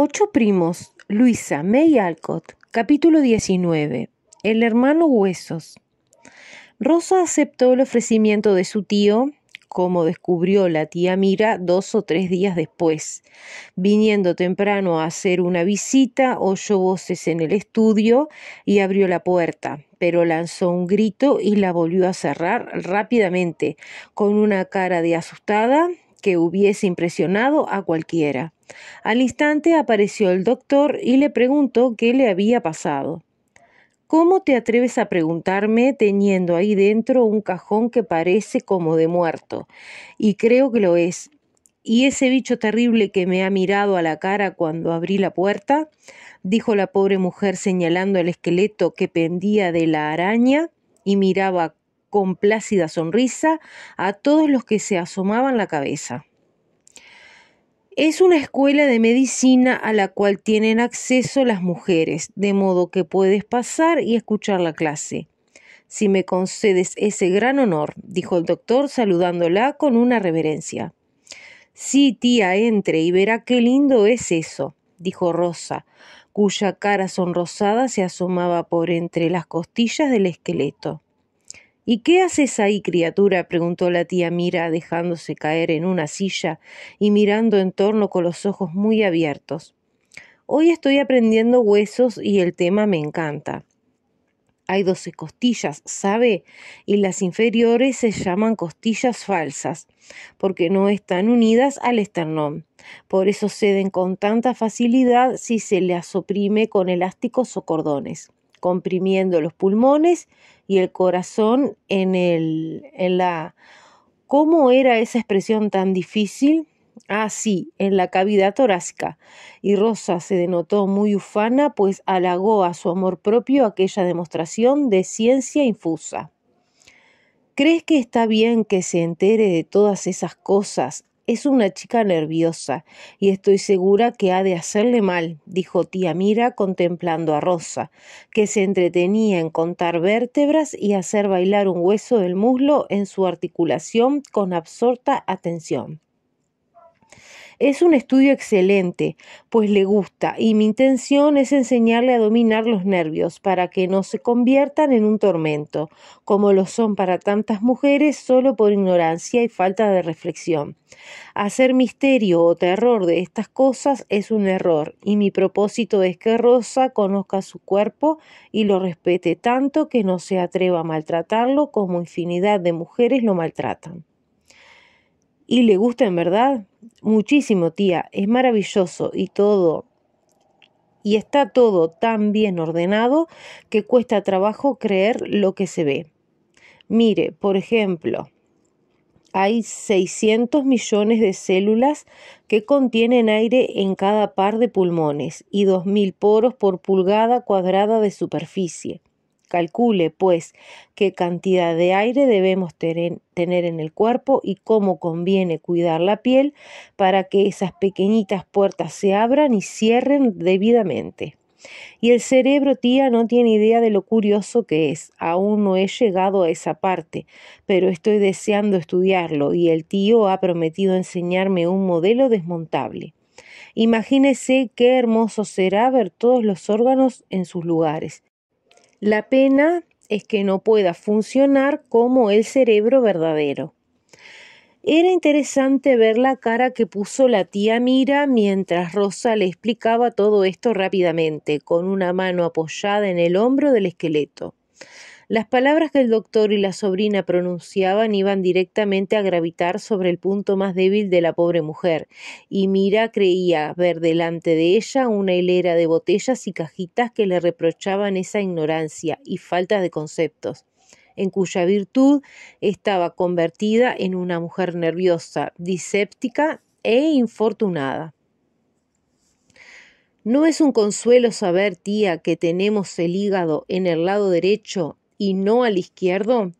Ocho primos, Luisa, May Alcott, capítulo 19. El hermano Huesos. Rosa aceptó el ofrecimiento de su tío, como descubrió la tía Mira dos o tres días después. Viniendo temprano a hacer una visita, oyó voces en el estudio y abrió la puerta, pero lanzó un grito y la volvió a cerrar rápidamente, con una cara de asustada que hubiese impresionado a cualquiera. Al instante apareció el doctor y le preguntó qué le había pasado. ¿Cómo te atreves a preguntarme teniendo ahí dentro un cajón que parece como de muerto? Y creo que lo es. ¿Y ese bicho terrible que me ha mirado a la cara cuando abrí la puerta? dijo la pobre mujer señalando el esqueleto que pendía de la araña y miraba con plácida sonrisa a todos los que se asomaban la cabeza. Es una escuela de medicina a la cual tienen acceso las mujeres, de modo que puedes pasar y escuchar la clase. Si me concedes ese gran honor, dijo el doctor saludándola con una reverencia. Sí, tía, entre y verá qué lindo es eso, dijo Rosa, cuya cara sonrosada se asomaba por entre las costillas del esqueleto. ¿Y qué haces ahí, criatura? preguntó la tía Mira, dejándose caer en una silla y mirando en torno con los ojos muy abiertos. Hoy estoy aprendiendo huesos y el tema me encanta. Hay doce costillas, ¿sabe? Y las inferiores se llaman costillas falsas, porque no están unidas al esternón. Por eso ceden con tanta facilidad si se las oprime con elásticos o cordones comprimiendo los pulmones y el corazón en, el, en la... ¿Cómo era esa expresión tan difícil? Ah, sí, en la cavidad torácica. Y Rosa se denotó muy ufana, pues halagó a su amor propio aquella demostración de ciencia infusa. ¿Crees que está bien que se entere de todas esas cosas es una chica nerviosa, y estoy segura que ha de hacerle mal, dijo tía Mira contemplando a Rosa, que se entretenía en contar vértebras y hacer bailar un hueso del muslo en su articulación con absorta atención. Es un estudio excelente, pues le gusta, y mi intención es enseñarle a dominar los nervios para que no se conviertan en un tormento, como lo son para tantas mujeres solo por ignorancia y falta de reflexión. Hacer misterio o terror de estas cosas es un error, y mi propósito es que Rosa conozca su cuerpo y lo respete tanto que no se atreva a maltratarlo como infinidad de mujeres lo maltratan y le gusta en verdad muchísimo, tía, es maravilloso y todo. Y está todo tan bien ordenado que cuesta trabajo creer lo que se ve. Mire, por ejemplo, hay 600 millones de células que contienen aire en cada par de pulmones y 2.000 poros por pulgada cuadrada de superficie. Calcule, pues, qué cantidad de aire debemos tener en el cuerpo y cómo conviene cuidar la piel para que esas pequeñitas puertas se abran y cierren debidamente. Y el cerebro, tía, no tiene idea de lo curioso que es. Aún no he llegado a esa parte, pero estoy deseando estudiarlo y el tío ha prometido enseñarme un modelo desmontable. Imagínese qué hermoso será ver todos los órganos en sus lugares, la pena es que no pueda funcionar como el cerebro verdadero. Era interesante ver la cara que puso la tía Mira mientras Rosa le explicaba todo esto rápidamente, con una mano apoyada en el hombro del esqueleto. Las palabras que el doctor y la sobrina pronunciaban iban directamente a gravitar sobre el punto más débil de la pobre mujer, y Mira creía ver delante de ella una hilera de botellas y cajitas que le reprochaban esa ignorancia y falta de conceptos en cuya virtud estaba convertida en una mujer nerviosa, diséptica e infortunada. No es un consuelo saber, tía, que tenemos el hígado en el lado derecho y no al izquierdo?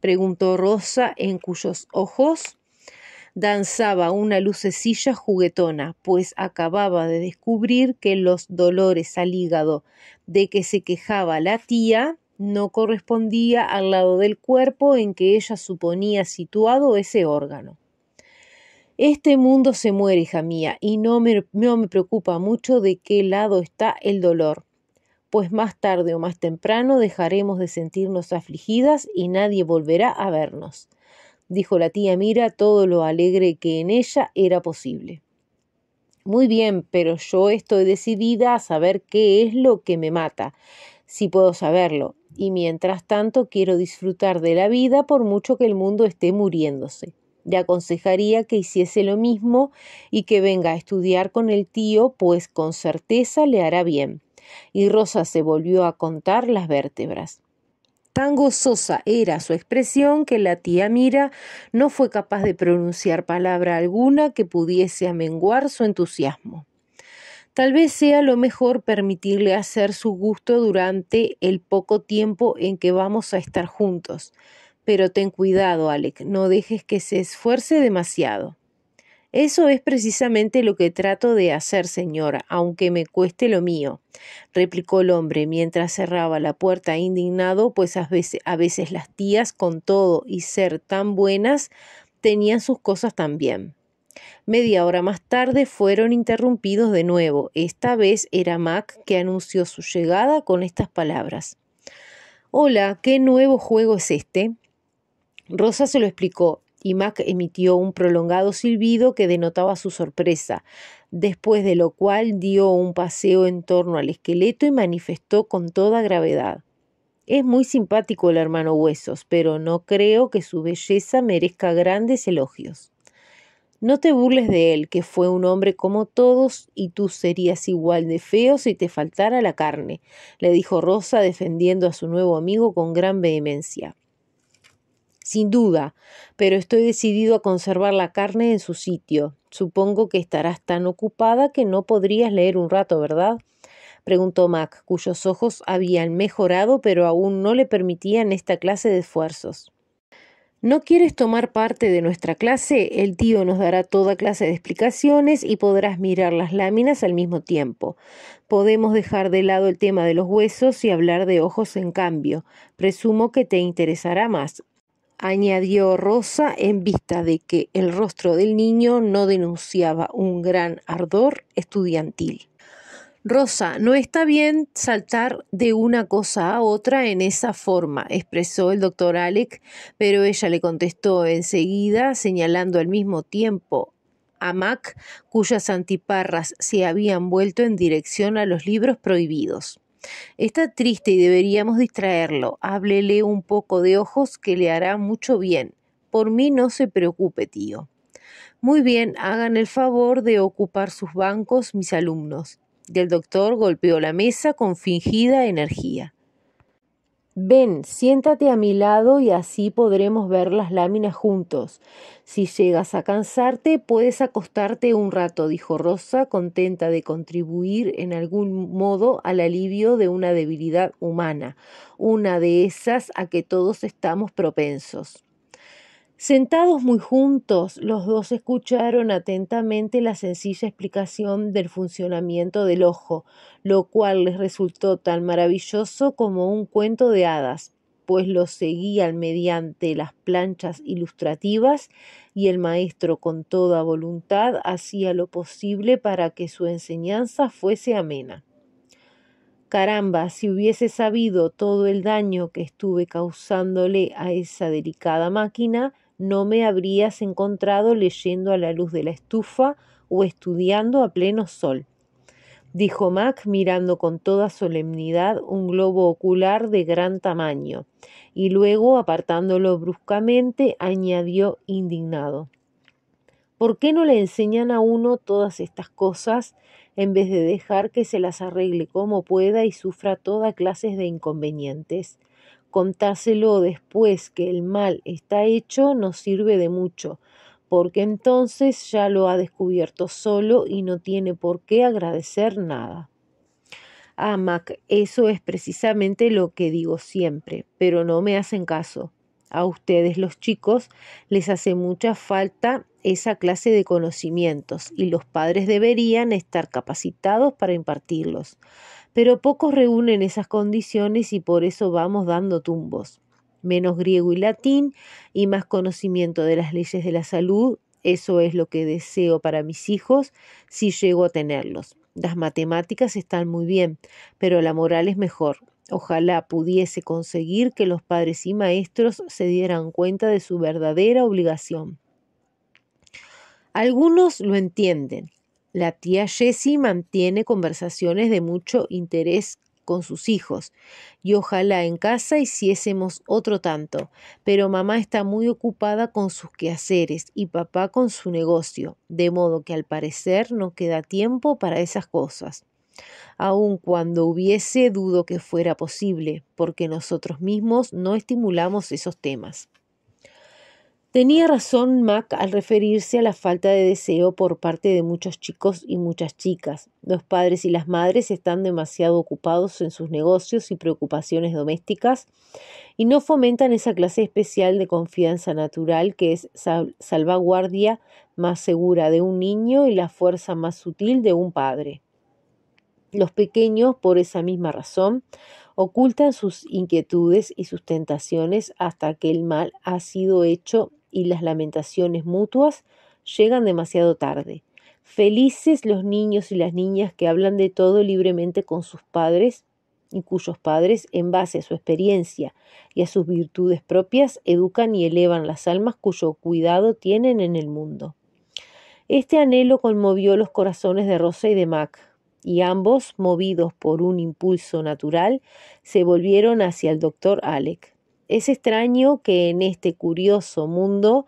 preguntó Rosa, en cuyos ojos danzaba una lucecilla juguetona, pues acababa de descubrir que los dolores al hígado de que se quejaba la tía no correspondía al lado del cuerpo en que ella suponía situado ese órgano. Este mundo se muere, hija mía, y no me, no me preocupa mucho de qué lado está el dolor pues más tarde o más temprano dejaremos de sentirnos afligidas y nadie volverá a vernos, dijo la tía Mira todo lo alegre que en ella era posible. Muy bien, pero yo estoy decidida a saber qué es lo que me mata, si puedo saberlo, y mientras tanto quiero disfrutar de la vida por mucho que el mundo esté muriéndose. Le aconsejaría que hiciese lo mismo y que venga a estudiar con el tío, pues con certeza le hará bien y Rosa se volvió a contar las vértebras. Tan gozosa era su expresión que la tía Mira no fue capaz de pronunciar palabra alguna que pudiese amenguar su entusiasmo. Tal vez sea lo mejor permitirle hacer su gusto durante el poco tiempo en que vamos a estar juntos. Pero ten cuidado, Alec, no dejes que se esfuerce demasiado. Eso es precisamente lo que trato de hacer, señora, aunque me cueste lo mío, replicó el hombre mientras cerraba la puerta indignado, pues a veces, a veces las tías, con todo y ser tan buenas, tenían sus cosas también. Media hora más tarde fueron interrumpidos de nuevo. Esta vez era Mac que anunció su llegada con estas palabras. Hola, ¿qué nuevo juego es este? Rosa se lo explicó y Mac emitió un prolongado silbido que denotaba su sorpresa, después de lo cual dio un paseo en torno al esqueleto y manifestó con toda gravedad. Es muy simpático el hermano Huesos, pero no creo que su belleza merezca grandes elogios. No te burles de él, que fue un hombre como todos, y tú serías igual de feo si te faltara la carne, le dijo Rosa defendiendo a su nuevo amigo con gran vehemencia sin duda, pero estoy decidido a conservar la carne en su sitio. Supongo que estarás tan ocupada que no podrías leer un rato, ¿verdad? preguntó Mac, cuyos ojos habían mejorado, pero aún no le permitían esta clase de esfuerzos. ¿No quieres tomar parte de nuestra clase? El tío nos dará toda clase de explicaciones y podrás mirar las láminas al mismo tiempo. Podemos dejar de lado el tema de los huesos y hablar de ojos en cambio. Presumo que te interesará más añadió Rosa en vista de que el rostro del niño no denunciaba un gran ardor estudiantil. Rosa, no está bien saltar de una cosa a otra en esa forma, expresó el doctor Alec, pero ella le contestó enseguida, señalando al mismo tiempo a Mac, cuyas antiparras se habían vuelto en dirección a los libros prohibidos. Está triste y deberíamos distraerlo. Háblele un poco de ojos que le hará mucho bien. Por mí no se preocupe, tío. Muy bien, hagan el favor de ocupar sus bancos, mis alumnos. Y el doctor golpeó la mesa con fingida energía. Ven, siéntate a mi lado y así podremos ver las láminas juntos. Si llegas a cansarte, puedes acostarte un rato, dijo Rosa, contenta de contribuir en algún modo al alivio de una debilidad humana, una de esas a que todos estamos propensos. Sentados muy juntos, los dos escucharon atentamente la sencilla explicación del funcionamiento del ojo, lo cual les resultó tan maravilloso como un cuento de hadas, pues lo seguían mediante las planchas ilustrativas y el maestro con toda voluntad hacía lo posible para que su enseñanza fuese amena. Caramba, si hubiese sabido todo el daño que estuve causándole a esa delicada máquina, no me habrías encontrado leyendo a la luz de la estufa o estudiando a pleno sol, dijo Mac mirando con toda solemnidad un globo ocular de gran tamaño, y luego, apartándolo bruscamente, añadió indignado. ¿Por qué no le enseñan a uno todas estas cosas en vez de dejar que se las arregle como pueda y sufra toda clase de inconvenientes? contárselo después que el mal está hecho no sirve de mucho, porque entonces ya lo ha descubierto solo y no tiene por qué agradecer nada. Ah, Mac, eso es precisamente lo que digo siempre, pero no me hacen caso. A ustedes los chicos les hace mucha falta esa clase de conocimientos y los padres deberían estar capacitados para impartirlos pero pocos reúnen esas condiciones y por eso vamos dando tumbos. Menos griego y latín y más conocimiento de las leyes de la salud, eso es lo que deseo para mis hijos si llego a tenerlos. Las matemáticas están muy bien, pero la moral es mejor. Ojalá pudiese conseguir que los padres y maestros se dieran cuenta de su verdadera obligación. Algunos lo entienden, la tía Jessie mantiene conversaciones de mucho interés con sus hijos y ojalá en casa hiciésemos otro tanto, pero mamá está muy ocupada con sus quehaceres y papá con su negocio, de modo que al parecer no queda tiempo para esas cosas. Aun cuando hubiese dudo que fuera posible, porque nosotros mismos no estimulamos esos temas. Tenía razón Mac al referirse a la falta de deseo por parte de muchos chicos y muchas chicas. Los padres y las madres están demasiado ocupados en sus negocios y preocupaciones domésticas y no fomentan esa clase especial de confianza natural que es salvaguardia más segura de un niño y la fuerza más sutil de un padre. Los pequeños, por esa misma razón, ocultan sus inquietudes y sus tentaciones hasta que el mal ha sido hecho y las lamentaciones mutuas llegan demasiado tarde. Felices los niños y las niñas que hablan de todo libremente con sus padres y cuyos padres, en base a su experiencia y a sus virtudes propias, educan y elevan las almas cuyo cuidado tienen en el mundo. Este anhelo conmovió los corazones de Rosa y de Mac, y ambos, movidos por un impulso natural, se volvieron hacia el doctor Alec. Es extraño que en este curioso mundo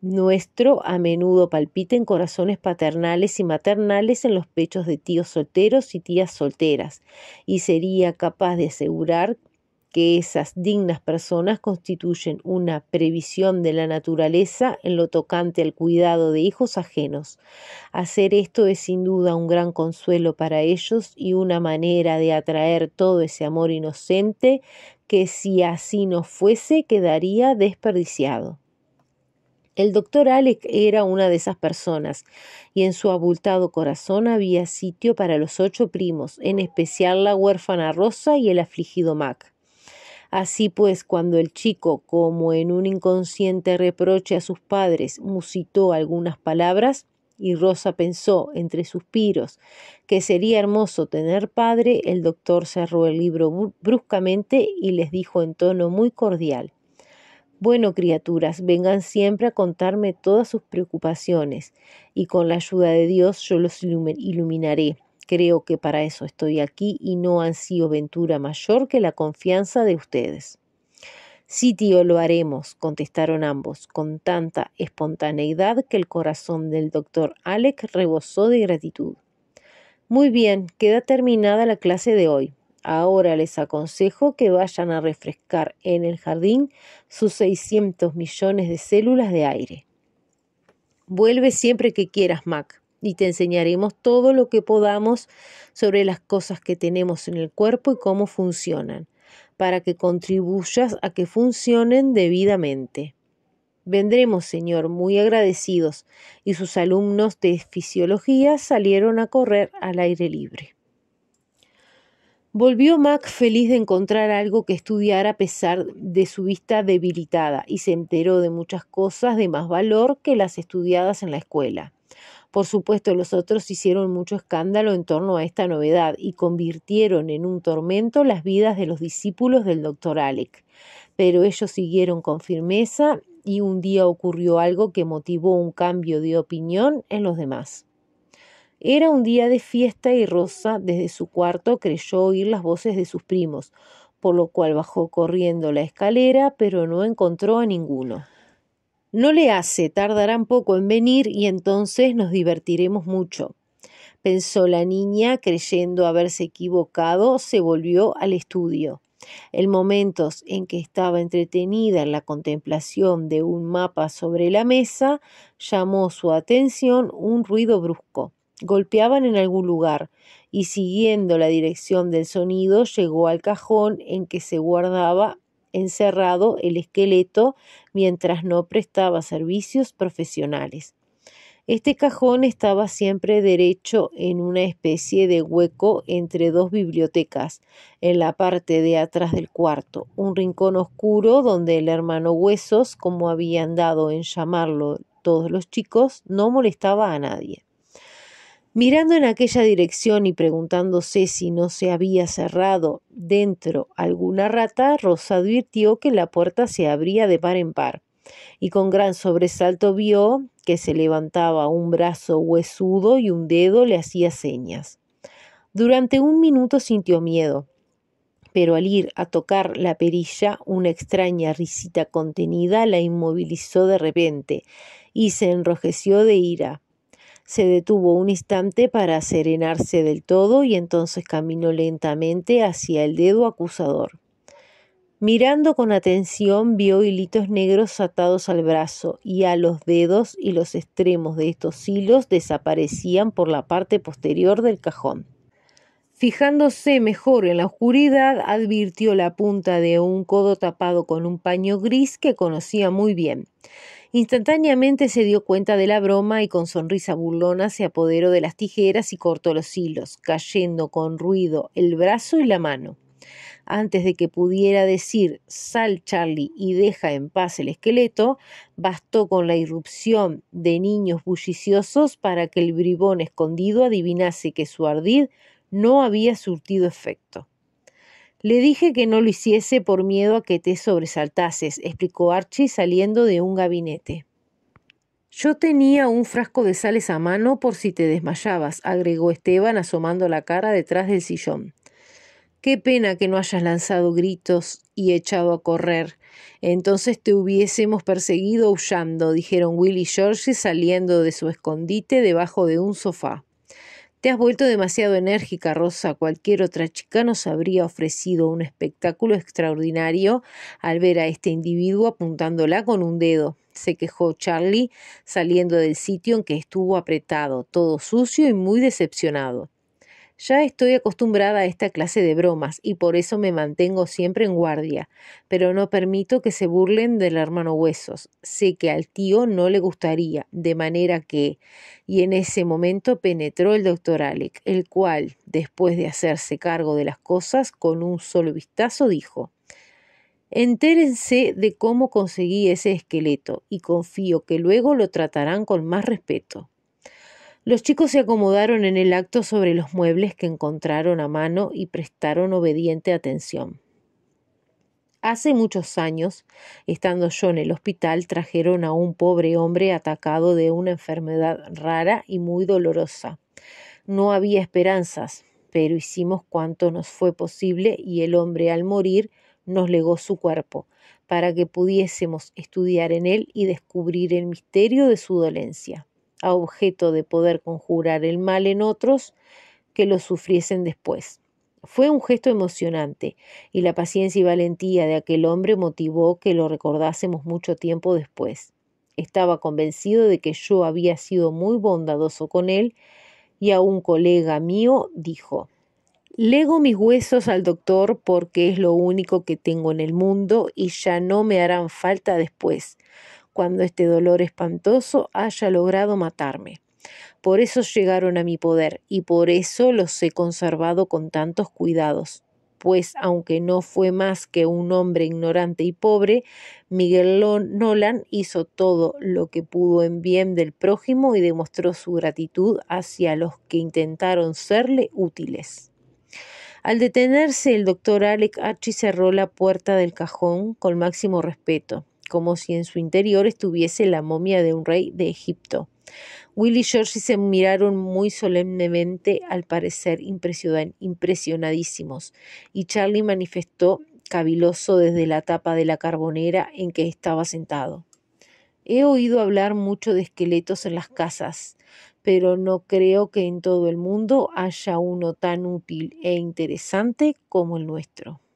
nuestro a menudo palpiten corazones paternales y maternales en los pechos de tíos solteros y tías solteras, y sería capaz de asegurar que esas dignas personas constituyen una previsión de la naturaleza en lo tocante al cuidado de hijos ajenos. Hacer esto es sin duda un gran consuelo para ellos y una manera de atraer todo ese amor inocente que si así no fuese quedaría desperdiciado. El doctor Alec era una de esas personas, y en su abultado corazón había sitio para los ocho primos, en especial la huérfana Rosa y el afligido Mac. Así pues, cuando el chico, como en un inconsciente reproche a sus padres, musitó algunas palabras, y Rosa pensó, entre suspiros, que sería hermoso tener padre, el doctor cerró el libro bruscamente y les dijo en tono muy cordial. Bueno, criaturas, vengan siempre a contarme todas sus preocupaciones, y con la ayuda de Dios yo los iluminaré. Creo que para eso estoy aquí y no han sido ventura mayor que la confianza de ustedes. Sí, tío, lo haremos, contestaron ambos, con tanta espontaneidad que el corazón del doctor Alec rebosó de gratitud. Muy bien, queda terminada la clase de hoy. Ahora les aconsejo que vayan a refrescar en el jardín sus 600 millones de células de aire. Vuelve siempre que quieras, Mac, y te enseñaremos todo lo que podamos sobre las cosas que tenemos en el cuerpo y cómo funcionan para que contribuyas a que funcionen debidamente. Vendremos, Señor, muy agradecidos, y sus alumnos de fisiología salieron a correr al aire libre. Volvió Mac feliz de encontrar algo que estudiar a pesar de su vista debilitada, y se enteró de muchas cosas de más valor que las estudiadas en la escuela. Por supuesto, los otros hicieron mucho escándalo en torno a esta novedad y convirtieron en un tormento las vidas de los discípulos del doctor Alec. Pero ellos siguieron con firmeza y un día ocurrió algo que motivó un cambio de opinión en los demás. Era un día de fiesta y Rosa desde su cuarto creyó oír las voces de sus primos, por lo cual bajó corriendo la escalera, pero no encontró a ninguno. No le hace, tardarán poco en venir y entonces nos divertiremos mucho. Pensó la niña, creyendo haberse equivocado, se volvió al estudio. En momentos en que estaba entretenida en la contemplación de un mapa sobre la mesa, llamó su atención un ruido brusco. Golpeaban en algún lugar y siguiendo la dirección del sonido llegó al cajón en que se guardaba encerrado el esqueleto mientras no prestaba servicios profesionales. Este cajón estaba siempre derecho en una especie de hueco entre dos bibliotecas, en la parte de atrás del cuarto, un rincón oscuro donde el hermano Huesos, como habían dado en llamarlo todos los chicos, no molestaba a nadie. Mirando en aquella dirección y preguntándose si no se había cerrado dentro alguna rata, Rosa advirtió que la puerta se abría de par en par, y con gran sobresalto vio que se levantaba un brazo huesudo y un dedo le hacía señas. Durante un minuto sintió miedo, pero al ir a tocar la perilla, una extraña risita contenida la inmovilizó de repente, y se enrojeció de ira se detuvo un instante para serenarse del todo y entonces caminó lentamente hacia el dedo acusador. Mirando con atención vio hilitos negros atados al brazo y a los dedos y los extremos de estos hilos desaparecían por la parte posterior del cajón. Fijándose mejor en la oscuridad, advirtió la punta de un codo tapado con un paño gris que conocía muy bien. Instantáneamente se dio cuenta de la broma y con sonrisa burlona se apoderó de las tijeras y cortó los hilos, cayendo con ruido el brazo y la mano. Antes de que pudiera decir sal Charlie y deja en paz el esqueleto, bastó con la irrupción de niños bulliciosos para que el bribón escondido adivinase que su ardid no había surtido efecto. Le dije que no lo hiciese por miedo a que te sobresaltases, explicó Archie saliendo de un gabinete. Yo tenía un frasco de sales a mano por si te desmayabas, agregó Esteban asomando la cara detrás del sillón. Qué pena que no hayas lanzado gritos y echado a correr. Entonces te hubiésemos perseguido aullando, dijeron Will y George saliendo de su escondite debajo de un sofá. Te has vuelto demasiado enérgica, Rosa. Cualquier otra chica nos habría ofrecido un espectáculo extraordinario al ver a este individuo apuntándola con un dedo, se quejó Charlie, saliendo del sitio en que estuvo apretado, todo sucio y muy decepcionado. Ya estoy acostumbrada a esta clase de bromas y por eso me mantengo siempre en guardia, pero no permito que se burlen del hermano Huesos. Sé que al tío no le gustaría, de manera que... Y en ese momento penetró el doctor Alec, el cual, después de hacerse cargo de las cosas con un solo vistazo, dijo Entérense de cómo conseguí ese esqueleto y confío que luego lo tratarán con más respeto. Los chicos se acomodaron en el acto sobre los muebles que encontraron a mano y prestaron obediente atención. Hace muchos años, estando yo en el hospital, trajeron a un pobre hombre atacado de una enfermedad rara y muy dolorosa. No había esperanzas, pero hicimos cuanto nos fue posible y el hombre al morir nos legó su cuerpo, para que pudiésemos estudiar en él y descubrir el misterio de su dolencia a objeto de poder conjurar el mal en otros que lo sufriesen después. Fue un gesto emocionante, y la paciencia y valentía de aquel hombre motivó que lo recordásemos mucho tiempo después. Estaba convencido de que yo había sido muy bondadoso con él, y a un colega mío dijo Lego mis huesos al doctor porque es lo único que tengo en el mundo y ya no me harán falta después cuando este dolor espantoso haya logrado matarme. Por eso llegaron a mi poder y por eso los he conservado con tantos cuidados, pues aunque no fue más que un hombre ignorante y pobre, Miguel Nolan hizo todo lo que pudo en bien del prójimo y demostró su gratitud hacia los que intentaron serle útiles. Al detenerse, el doctor Alec Archie cerró la puerta del cajón con máximo respeto como si en su interior estuviese la momia de un rey de Egipto. Willy y George se miraron muy solemnemente, al parecer impresionadísimos, y Charlie manifestó caviloso desde la tapa de la carbonera en que estaba sentado. He oído hablar mucho de esqueletos en las casas, pero no creo que en todo el mundo haya uno tan útil e interesante como el nuestro.